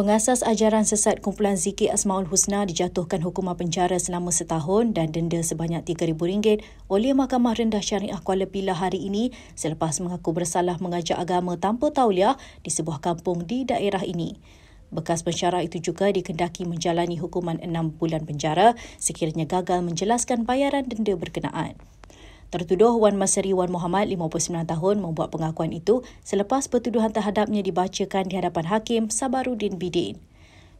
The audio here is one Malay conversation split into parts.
Pengasas ajaran sesat kumpulan Ziki Asmaul Husna dijatuhkan hukuman penjara selama setahun dan denda sebanyak RM3,000 oleh Mahkamah Rendah Syariah Kuala Pilah hari ini selepas mengaku bersalah mengajak agama tanpa tauliah di sebuah kampung di daerah ini. Bekas pensyarah itu juga dikendaki menjalani hukuman enam bulan penjara sekiranya gagal menjelaskan bayaran denda berkenaan. Tertuduh Wan Masri Wan Muhammad, 59 tahun, membuat pengakuan itu selepas pertuduhan terhadapnya dibacakan di hadapan Hakim Sabarudin Bidin.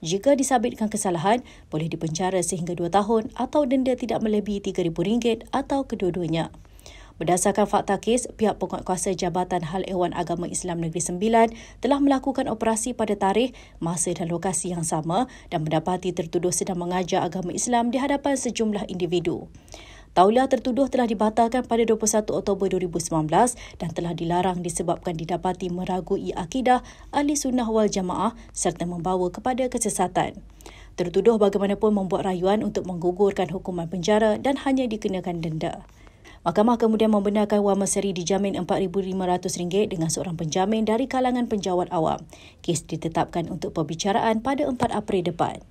Jika disabitkan kesalahan, boleh dipenjara sehingga dua tahun atau denda tidak melebihi RM3,000 atau kedua-duanya. Berdasarkan fakta kes, pihak penguatkuasa Jabatan Hal Ehwan Agama Islam Negeri Sembilan telah melakukan operasi pada tarikh, masa dan lokasi yang sama dan mendapati tertuduh sedang mengajar agama Islam di hadapan sejumlah individu. Tauliah tertuduh telah dibatalkan pada 21 Oktober 2019 dan telah dilarang disebabkan didapati meragui akidah ahli sunnah wal jamaah serta membawa kepada kesesatan. Tertuduh bagaimanapun membuat rayuan untuk menggugurkan hukuman penjara dan hanya dikenakan denda. Mahkamah kemudian membenarkan Wan Masri dijamin RM4,500 dengan seorang penjamin dari kalangan penjawat awam. Kes ditetapkan untuk perbicaraan pada 4 April depan.